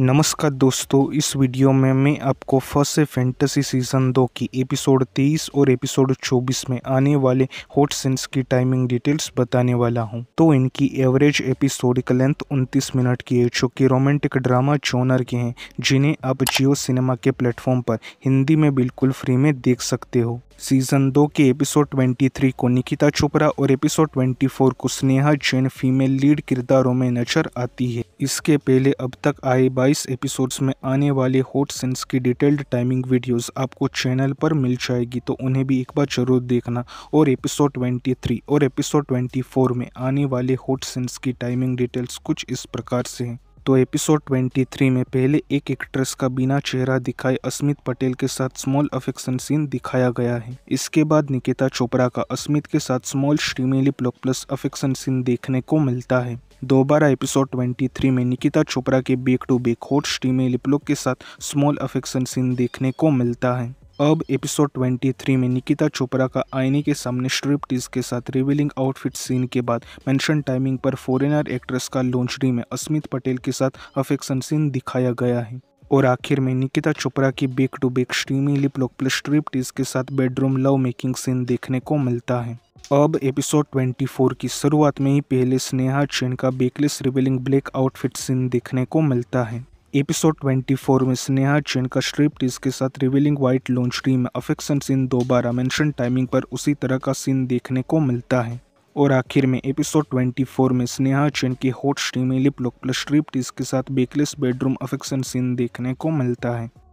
नमस्कार दोस्तों इस वीडियो में मैं आपको फर्स्ट फैंटेसी सीज़न दो की एपिसोड 23 और एपिसोड 24 में आने वाले हॉट सीन्स की टाइमिंग डिटेल्स बताने वाला हूं तो इनकी एवरेज एपिसोडिक लेंथ 29 मिनट की है जो कि रोमांटिक ड्रामा जोनर के हैं जिन्हें आप जियो सिनेमा के प्लेटफॉर्म पर हिंदी में बिल्कुल फ्री में देख सकते हो सीजन दो के एपिसोड 23 को निकिता चोपड़ा और एपिसोड 24 को स्नेहा जैन फीमेल लीड किरदारों में नजर आती है इसके पहले अब तक आए 22 एपिसोड्स में आने वाले हॉट सीन्स की डिटेल्ड टाइमिंग वीडियोस आपको चैनल पर मिल जाएगी तो उन्हें भी एक बार जरूर देखना और एपिसोड 23 और एपिसोड 24 में आने वाले हॉट सेंस की टाइमिंग डिटेल्स कुछ इस प्रकार से हैं तो एपिसोड 23 में पहले एक एक्ट्रेस का बिना चेहरा दिखाए अस्मित पटेल के साथ स्मॉल अफेक्शन सीन दिखाया गया है इसके बाद निकिता चोपड़ा का अस्मित के साथ स्मॉल श्रीमेली प्लॉक प्लस अफेक्शन सीन देखने को मिलता है दोबारा एपिसोड 23 में निकिता चोपड़ा के back to back hot steamy प्लॉक के साथ स्मॉल अफेक्शन सीन देखने को मिलता है अब एपिसोड 23 में निकिता चोपड़ा का आईने के सामने स्ट्रिप टीज के साथ रिवीलिंग आउटफिट सीन के बाद मेंशन टाइमिंग पर फॉरेनर एक्ट्रेस का लॉन्चरी में अस्मित पटेल के साथ अफेक्शन सीन दिखाया गया है और आखिर में निकिता चोपड़ा की back to back steamy lip lock plus striptease के साथ बेडरूम लव मेकिंग सीन देखने को मिलता है अब एपिसोड 24 की शुरुआत में ही पहले स्नेहा चैन का backless revealing black outfit scene देखने को मिलता है एपिसोड 24 में स्नेहा चेन का स्ट्रिप टीज के साथ रिवीलिंग वाइट लॉन्च ड्रीम अफेक्शन सीन दोबारा मेंशन टाइमिंग पर उसी तरह का सीन देखने को मिलता है और आखिर में एपिसोड 24 में स्नेहा चेन की hot steamy lip lock plus striptease के साथ बेकलेस बेडरूम अफेक्शन सीन देखने को मिलता है